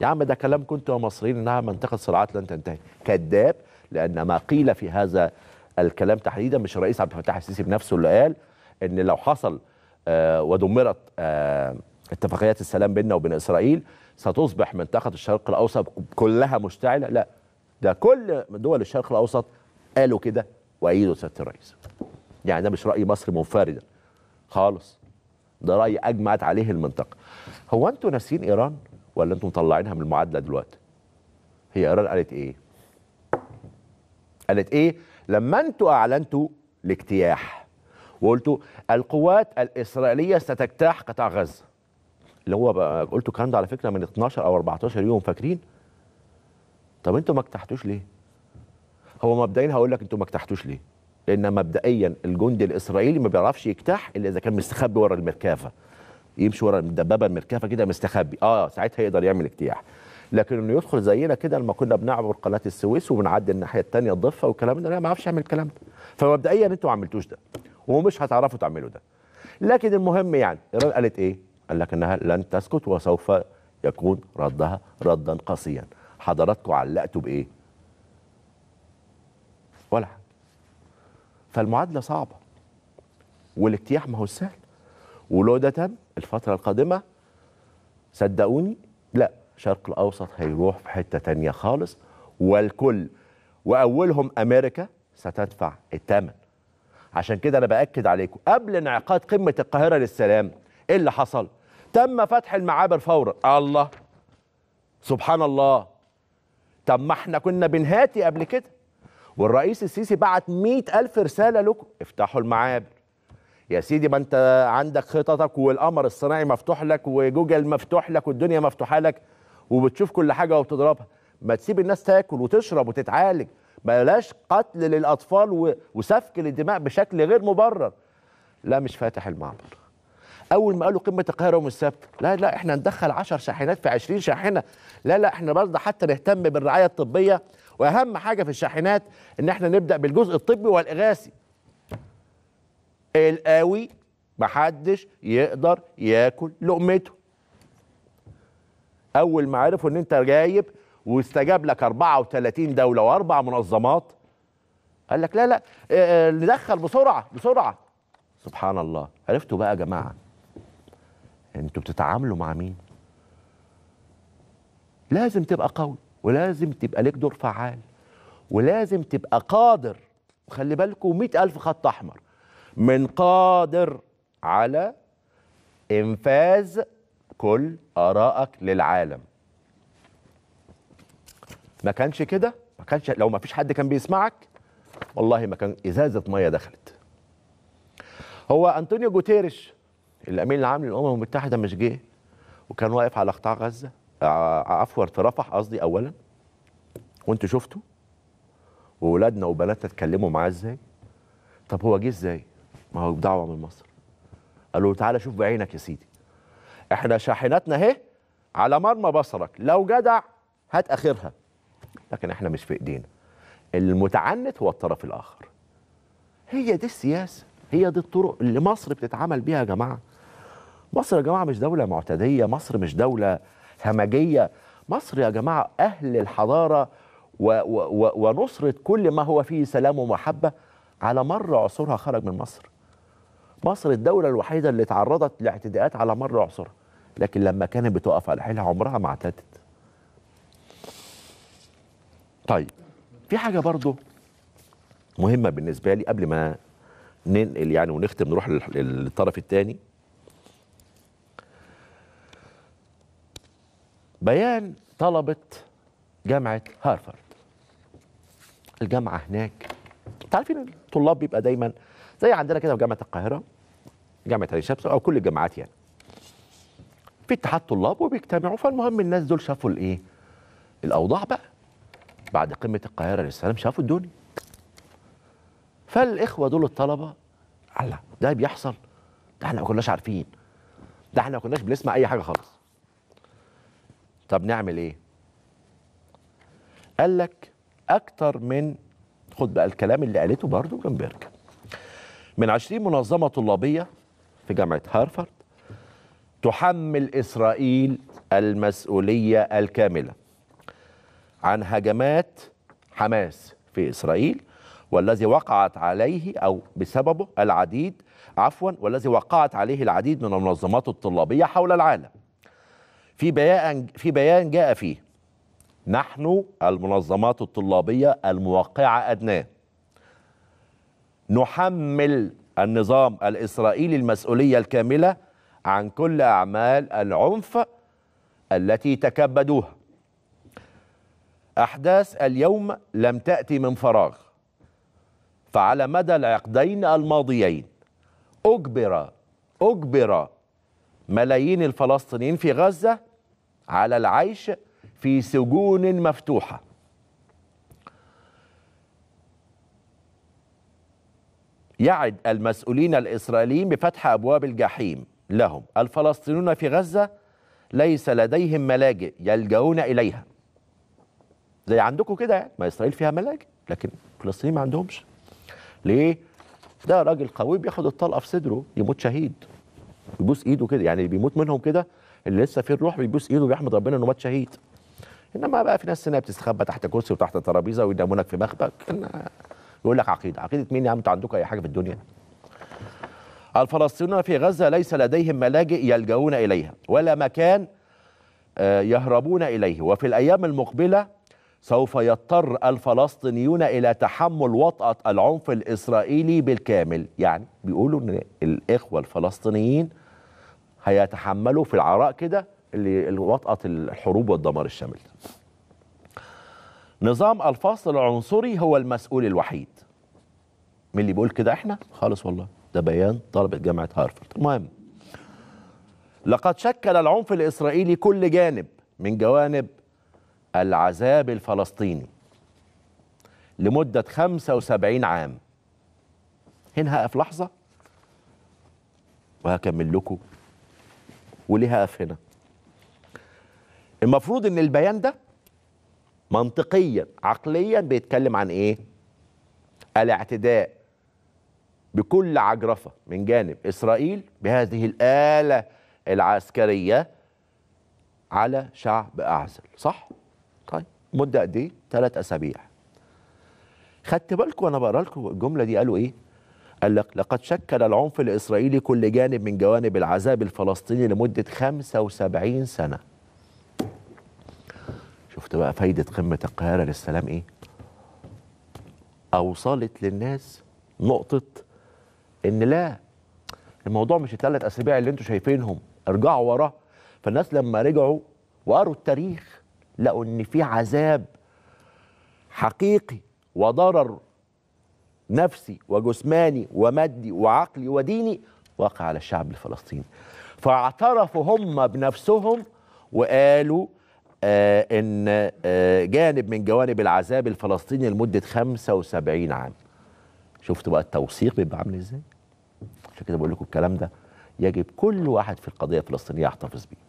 يا عم ده كلام كنت ومصريين انها منطقه صراعات لن تنتهي كذاب لان ما قيل في هذا الكلام تحديدا مش الرئيس عبد الفتاح السيسي بنفسه اللي قال ان لو حصل آه ودمرت آه اتفاقيات السلام بيننا وبين اسرائيل ستصبح منطقه الشرق الاوسط كلها مشتعله لا ده كل دول الشرق الاوسط قالوا كده وايدوا سياده الرئيس يعني ده مش راي مصر منفردا خالص ده راي اجمعت عليه المنطقه هو انتوا ناسيين ايران ولا انتم مطلعينها من المعادله دلوقتي هي ايران قالت ايه قالت ايه لما انتوا اعلنتوا الاجتياح وقلتوا القوات الاسرائيليه ستجتاح قطاع غزه اللي هو بقى قلتوا الكلام ده على فكره من 12 او 14 يوم فاكرين طب انتوا ما اجتحتوش ليه هو مبدئيا هقول لك انتوا ما اجتحتوش ليه لان مبدئيا الجندي الاسرائيلي ما بيعرفش يجتاح الا اذا كان مستخبي ورا المركافه يمشي ورا الدبابه المركافه كده مستخبي اه ساعتها يقدر يعمل اجتياح لكن انه يدخل زينا كده لما كنا بنعبر قناه السويس وبنعدي الناحيه الثانيه الضفه والكلام ده لا ما اعرفش اعمل الكلام ده فمبدئيا انتوا ما عملتوش ده ومش هتعرفوا تعملوا ده لكن المهم يعني ايران قالت ايه؟ قال لك انها لن تسكت وسوف يكون ردها ردا قاسيا حضراتكم علقتوا بايه؟ ولا حاجه فالمعادله صعبه والاجتياح ما هو سهل ولو ده تم الفترة القادمة صدقوني لا شرق الأوسط هيروح في حتة تانية خالص والكل وأولهم أمريكا ستدفع الثمن عشان كده أنا بأكد عليكم قبل انعقاد قمة القاهرة للسلام إيه اللي حصل؟ تم فتح المعابر فورا الله سبحان الله طب ما احنا كنا بنهاتي قبل كده والرئيس السيسي بعت مئة ألف رسالة لكم افتحوا المعابر يا سيدي ما انت عندك خططك والقمر الصناعي مفتوح لك وجوجل مفتوح لك والدنيا مفتوحه لك وبتشوف كل حاجه وبتضربها ما تسيب الناس تاكل وتشرب وتتعالج بلاش قتل للاطفال وسفك للدماء بشكل غير مبرر لا مش فاتح المعبر اول ما قالوا قمه القاهره يوم السبت لا لا احنا ندخل 10 شاحنات في 20 شاحنه لا لا احنا برضه حتى نهتم بالرعايه الطبيه واهم حاجه في الشاحنات ان احنا نبدا بالجزء الطبي والاغاثي القوي محدش يقدر ياكل لقمته اول ما عرفوا ان انت جايب واستجاب لك 34 دوله واربع منظمات قال لك لا لا آه، آه، ندخل بسرعه بسرعه سبحان الله عرفتوا بقى يا جماعه انتوا بتتعاملوا مع مين لازم تبقى قوي ولازم تبقى لك دور فعال ولازم تبقى قادر وخلي بالكم مئة ألف خط أحمر من قادر على انفاذ كل ارائك للعالم ما كانش كده ما كانش لو ما فيش حد كان بيسمعك والله ما كان ازازه ميه دخلت هو انطونيو جوتيريش الامين العام للامم المتحده مش جه وكان واقف على قطاع غزه آه، آه، عفوا في رفح قصدي اولا وانتوا شفتوا واولادنا وبناتنا اتكلموا معاه ازاي طب هو جه ازاي ما هو دعوه من مصر قالوا له تعالى شوف بعينك يا سيدي احنا شاحناتنا اهي على مرمى بصرك لو جدع هات اخرها لكن احنا مش في ايدينا المتعنت هو الطرف الاخر هي دي السياسه هي دي الطرق اللي مصر بتتعامل بيها يا جماعه مصر يا جماعه مش دوله معتديه مصر مش دوله همجيه مصر يا جماعه اهل الحضاره و و و ونصره كل ما هو فيه سلام ومحبه على مر عصورها خرج من مصر مصر الدولة الوحيدة اللي تعرضت لاعتداءات على مر عصرها لكن لما كانت بتقف على حيلها عمرها ما اعتدت طيب في حاجة برضو مهمة بالنسبة لي قبل ما ننقل يعني ونختم نروح للطرف الثاني بيان طلبة جامعة هارفارد الجامعة هناك تعرفين الطلاب بيبقى دايما زي عندنا كده في جامعه القاهره جامعه علي شمس او كل الجامعات يعني في اتحاد طلاب وبيجتمعوا فالمهم الناس دول شافوا الايه الاوضاع بقى بعد قمه القاهره للسلام شافوا الدنيا فالاخوه دول الطلبه الله ده بيحصل ده احنا ما كناش عارفين ده احنا ما كناش بنسمع اي حاجه خالص طب نعمل ايه قال لك اكتر من خد بقى الكلام اللي قالته برضو جنبيرك من 20 منظمة طلابية في جامعة هارفارد تحمل إسرائيل المسؤولية الكاملة عن هجمات حماس في إسرائيل والذي وقعت عليه أو بسببه العديد عفوا والذي وقعت عليه العديد من المنظمات الطلابية حول العالم في بيان, في بيان جاء فيه نحن المنظمات الطلابية الموقعة أدناه نحمل النظام الإسرائيلي المسؤولية الكاملة عن كل أعمال العنف التي تكبدوها أحداث اليوم لم تأتي من فراغ فعلى مدى العقدين الماضيين أجبر أجبر ملايين الفلسطينيين في غزة على العيش في سجون مفتوحة يعد المسؤولين الإسرائيليين بفتح أبواب الجحيم لهم الفلسطينيون في غزة ليس لديهم ملاجئ يلجؤون إليها زي عندكم كده يعني، ما إسرائيل فيها ملاجئ لكن الفلسطينيين ما عندهمش ليه؟ ده راجل قوي بياخد الطلقة في صدره يموت شهيد يبوس إيده كده يعني اللي بيموت منهم كده اللي لسه فيه الروح بيبوس إيده وبيحمد ربنا إنه مات شهيد إنما بقى في ناس هنا بتستخبى تحت كرسي وتحت ترابيزة وينامونك في مخبك يقول لك عقيده عقيده مين يا عم انتوا عندكم اي حاجه في الدنيا الفلسطينيون في غزه ليس لديهم ملاجئ يلجؤون اليها ولا مكان آه، يهربون اليه وفي الايام المقبله سوف يضطر الفلسطينيون الى تحمل وطاه العنف الاسرائيلي بالكامل يعني بيقولوا ان الاخوه الفلسطينيين هيتحملوا في العراء كده اللي وطاه الحروب والدمار الشامل نظام الفصل العنصري هو المسؤول الوحيد مين اللي بيقول كده احنا خالص والله ده بيان طلبه جامعه هارفرد المهم لقد شكل العنف الاسرائيلي كل جانب من جوانب العذاب الفلسطيني لمده 75 عام هنا هقف لحظه وهكمل لكم وليه هقف هنا المفروض ان البيان ده منطقيا عقليا بيتكلم عن ايه الاعتداء بكل عجرفة من جانب إسرائيل بهذه الآلة العسكرية على شعب أعزل صح؟ طيب مدة قد إيه؟ ثلاث أسابيع خدت بالكم وأنا بقرا لكم الجملة دي قالوا إيه؟ قال لك لقد شكل العنف الإسرائيلي كل جانب من جوانب العذاب الفلسطيني لمدة 75 سنة شفت بقى فايدة قمة القاهرة للسلام إيه؟ أوصلت للناس نقطة ان لا الموضوع مش الثلاث اسابيع اللي انتوا شايفينهم ارجعوا وراه فالناس لما رجعوا وقروا التاريخ لقوا ان في عذاب حقيقي وضرر نفسي وجسماني ومادي وعقلي وديني واقع على الشعب الفلسطيني فاعترفوا هم بنفسهم وقالوا آه ان آه جانب من جوانب العذاب الفلسطيني لمده 75 عام شفتوا بقى التوثيق بيبقى عامل ازاي عشان كده بقول لكم الكلام ده يجب كل واحد في القضيه الفلسطينيه يحتفظ بيه